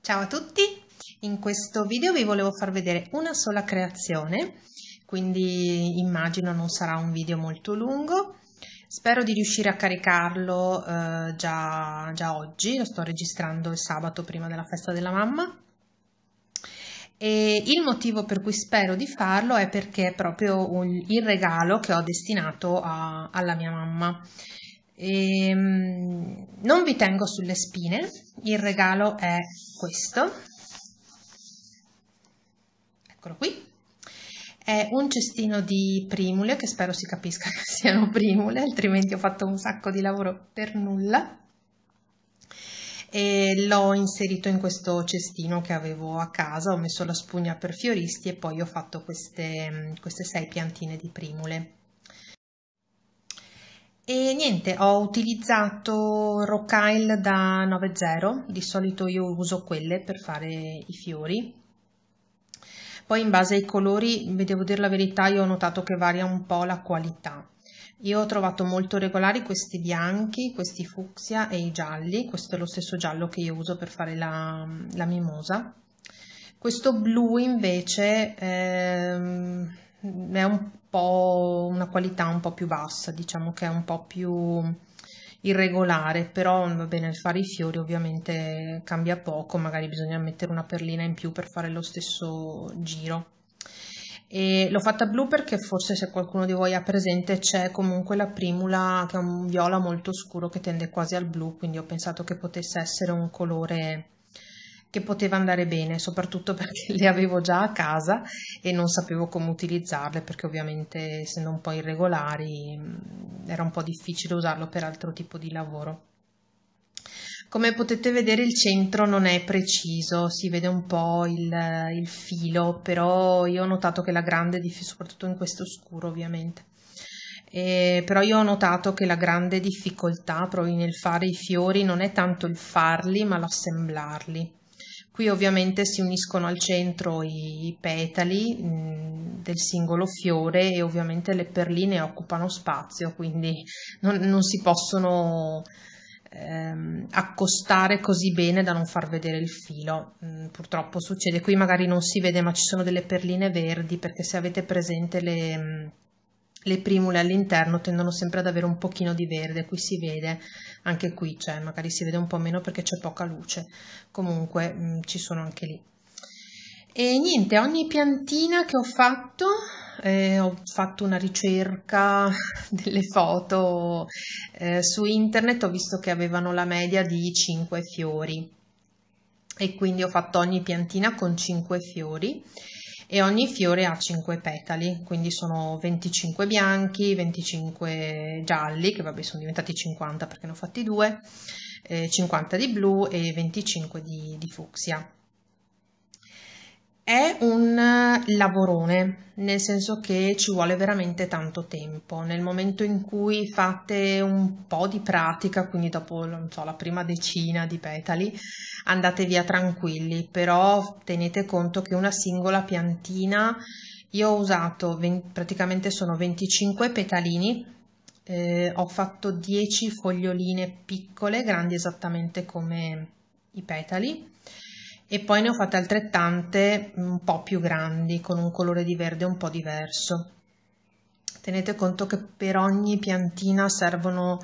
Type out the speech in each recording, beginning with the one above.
Ciao a tutti, in questo video vi volevo far vedere una sola creazione, quindi immagino non sarà un video molto lungo, spero di riuscire a caricarlo eh, già, già oggi, lo sto registrando il sabato prima della festa della mamma, e il motivo per cui spero di farlo è perché è proprio un, il regalo che ho destinato a, alla mia mamma. E, ehm, non vi tengo sulle spine, il regalo è questo, eccolo qui, è un cestino di primule, che spero si capisca che siano primule, altrimenti ho fatto un sacco di lavoro per nulla, e l'ho inserito in questo cestino che avevo a casa, ho messo la spugna per fioristi e poi ho fatto queste, queste sei piantine di primule. E niente, ho utilizzato Rocaille da 9.0, di solito io uso quelle per fare i fiori. Poi in base ai colori, vi devo dire la verità, io ho notato che varia un po' la qualità. Io ho trovato molto regolari questi bianchi, questi fucsia e i gialli, questo è lo stesso giallo che io uso per fare la, la mimosa. Questo blu invece... Ehm, è un, po' una qualità un po' più bassa, diciamo che è un po' più irregolare, però va bene, fare i fiori ovviamente cambia poco, magari bisogna mettere una perlina in più per fare lo stesso giro. E l'ho fatta blu perché forse se qualcuno di voi ha presente c'è comunque la primula che è un viola molto scuro che tende quasi al blu, quindi ho pensato che potesse essere un colore che poteva andare bene, soprattutto perché le avevo già a casa e non sapevo come utilizzarle, perché ovviamente essendo un po' irregolari mm, era un po' difficile usarlo per altro tipo di lavoro. Come potete vedere il centro non è preciso, si vede un po' il, il filo, però io ho notato che la grande, soprattutto in questo scuro ovviamente, eh, però io ho notato che la grande difficoltà proprio nel fare i fiori non è tanto il farli, ma l'assemblarli. Qui ovviamente si uniscono al centro i, petali mm, del singolo fiore e ovviamente le perline occupano spazio, quindi non, non si possono ehm, accostare così bene da non far vedere il filo. Mm, purtroppo succede, qui magari non si vede ma ci sono delle perline verdi perché se avete presente le... Mh, mm, le primule all'interno tendono sempre ad avere un pochino di verde, qui si vede, anche qui c'è, cioè, magari si vede un po' meno perché c'è poca luce, comunque mh, mm, ci sono anche lì. E niente, ogni piantina che ho fatto, eh, ho fatto una ricerca delle foto eh, su internet, ho visto che avevano la media di 5 fiori e quindi ho fatto ogni piantina con 5 fiori e ogni fiore ha 5 petali, quindi sono 25 bianchi, 25 gialli, che vabbè sono diventati 50 perché ne ho fatti due, eh, 50 di blu e 25 di, di fucsia. È un eh, lavorone, nel senso che ci vuole veramente tanto tempo. Nel momento in cui fate un po' di pratica, quindi dopo so, la prima decina di petali, andate via tranquilli, però tenete conto che una singola piantina, io ho usato praticamente sono 25 petalini, eh, ho fatto 10 foglioline piccole, grandi esattamente come i petali e poi ne ho fatte altrettante un po' più grandi con un colore di verde un po' diverso. Tenete conto che per ogni piantina servono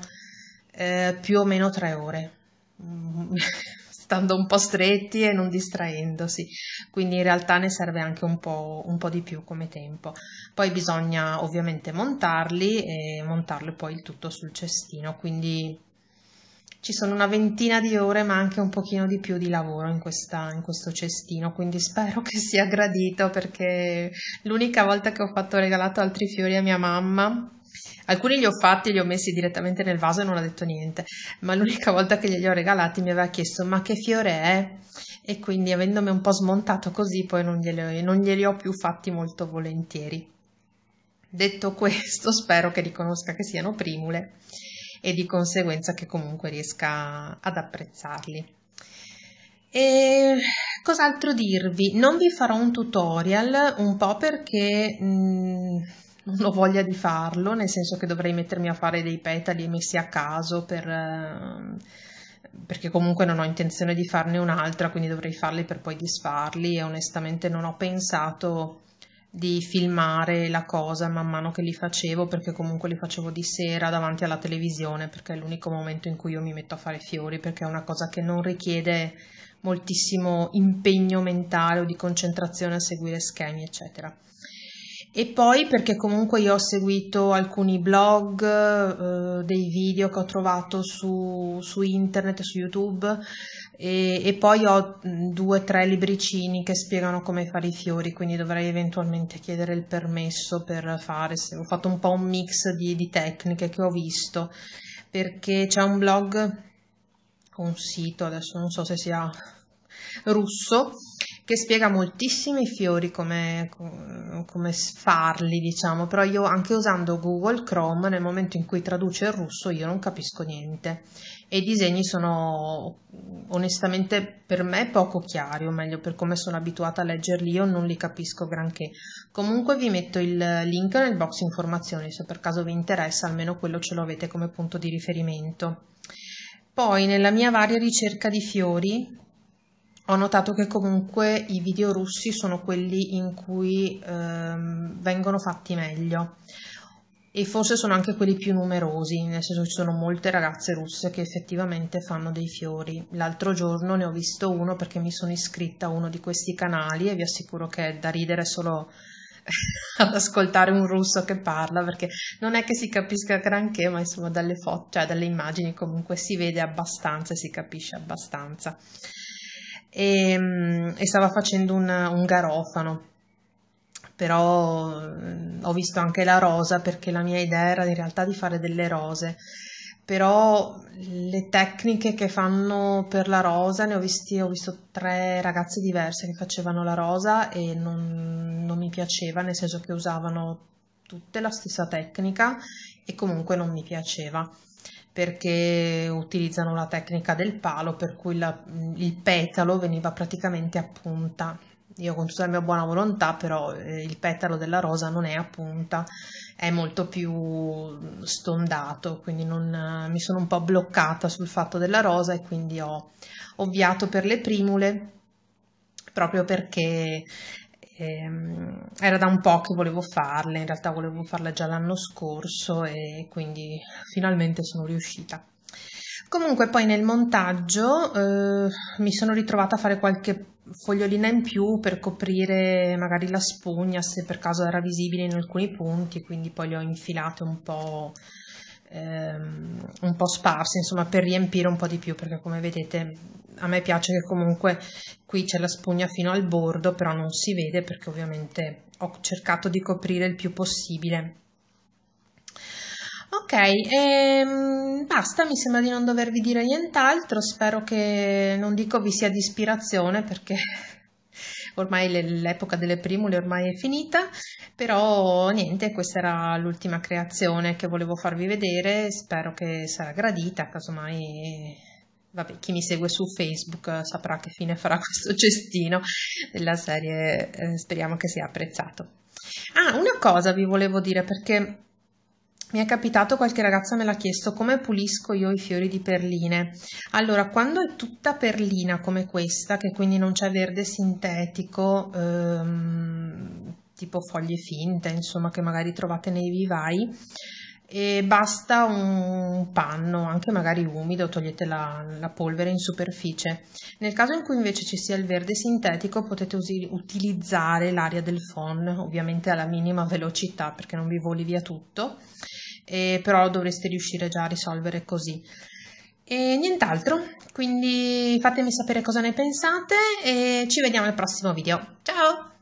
eh, più o meno tre ore, stando un po' stretti e non distraendosi, quindi in realtà ne serve anche un po', un po', di più come tempo. Poi bisogna ovviamente montarli e montarlo poi il tutto sul cestino, quindi ci sono una ventina di ore ma anche un pochino di più di lavoro in, questa, in questo cestino, quindi spero che sia gradito perché l'unica volta che ho fatto regalato altri fiori a mia mamma Alcuni li ho fatti, li ho messi direttamente nel vaso e non ha detto niente, ma l'unica volta che glieli ho regalati mi aveva chiesto ma che fiore è? E quindi avendomi un po' smontato così poi non glieli, non glieli ho più fatti molto volentieri. Detto questo, spero che riconosca che siano primule e di conseguenza che comunque riesca ad apprezzarli. E cos'altro dirvi? Non vi farò un tutorial, un po' perché mh, mm, non ho voglia di farlo, nel senso che dovrei mettermi a fare dei petali messi a caso per, eh, perché comunque non ho intenzione di farne un'altra, quindi dovrei farli per poi disfarli e onestamente non ho pensato di filmare la cosa man mano che li facevo perché comunque li facevo di sera davanti alla televisione perché è l'unico momento in cui io mi metto a fare fiori perché è una cosa che non richiede moltissimo impegno mentale o di concentrazione a seguire schemi eccetera e poi perché comunque io ho seguito alcuni blog, eh, dei video che ho trovato su, su internet, su YouTube e, e poi ho mm, due o tre libricini che spiegano come fare i fiori, quindi dovrei eventualmente chiedere il permesso per fare, ho fatto un po' un mix di, di tecniche che ho visto, perché c'è un blog, un sito, adesso non so se sia russo, che spiega moltissimi i fiori come, come farli, diciamo, però io anche usando Google Chrome nel momento in cui traduce il russo io non capisco niente e i disegni sono onestamente per me poco chiari, o meglio per come sono abituata a leggerli io non li capisco granché. Comunque vi metto il link nel box informazioni se per caso vi interessa, almeno quello ce lo avete come punto di riferimento. Poi nella mia varia ricerca di fiori ho notato che comunque i video russi sono quelli in cui ehm, vengono fatti meglio e forse sono anche quelli più numerosi, nel senso ci sono molte ragazze russe che effettivamente fanno dei fiori. L'altro giorno ne ho visto uno perché mi sono iscritta a uno di questi canali e vi assicuro che è da ridere solo ad ascoltare un russo che parla perché non è che si capisca granché, ma insomma dalle foto, cioè dalle immagini comunque si vede abbastanza e si capisce abbastanza e, mm, e stava facendo un, un garofano però mm, ho visto anche la rosa perché la mia idea era in realtà di fare delle rose però le tecniche che fanno per la rosa ne ho, visti, ho visto tre ragazze diverse che facevano la rosa e non, non, mi piaceva nel senso che usavano tutte la stessa tecnica e comunque non mi piaceva perché utilizzano la tecnica del palo per cui la, il petalo veniva praticamente a punta. Io con tutta la mia buona volontà, però eh, il petalo della rosa non è a punta, è molto più stondato, quindi non, eh, mi sono un po' bloccata sul fatto della rosa e quindi ho ovviato per le primule proprio perché ehm, era da un po' che volevo farle, in realtà volevo farle già l'anno scorso e quindi finalmente sono riuscita. Comunque poi nel montaggio eh, mi sono ritrovata a fare qualche fogliolina in più per coprire magari la spugna se per caso era visibile in alcuni punti, quindi poi le ho infilate un po' ehm, un po' sparse, insomma, per riempire un po' di più, perché come vedete a me piace che comunque qui c'è la spugna fino al bordo, però non si vede perché ovviamente ho cercato di coprire il più possibile. Ok, ehm, basta, mi sembra di non dovervi dire nient'altro, spero che non dico vi sia di ispirazione perché ormai l'epoca delle primule ormai è finita, però niente, questa era l'ultima creazione che volevo farvi vedere, spero che sarà gradita, casomai vabbè, chi mi segue su Facebook saprà che fine farà questo cestino della serie, eh, speriamo che sia apprezzato. Ah, una cosa vi volevo dire perché mi è capitato qualche ragazza me l'ha chiesto come pulisco io i fiori di perline. Allora, quando è tutta perlina come questa, che quindi non c'è verde sintetico, ehm, tipo foglie finte, insomma, che magari trovate nei vivai, e basta un panno, anche magari umido, togliete la, la, polvere in superficie. Nel caso in cui invece ci sia il verde sintetico potete utilizzare l'aria del phon, ovviamente alla minima velocità perché non vi voli via tutto, e però dovreste riuscire già a risolvere così. E nient'altro, quindi fatemi sapere cosa ne pensate e ci vediamo al prossimo video. Ciao!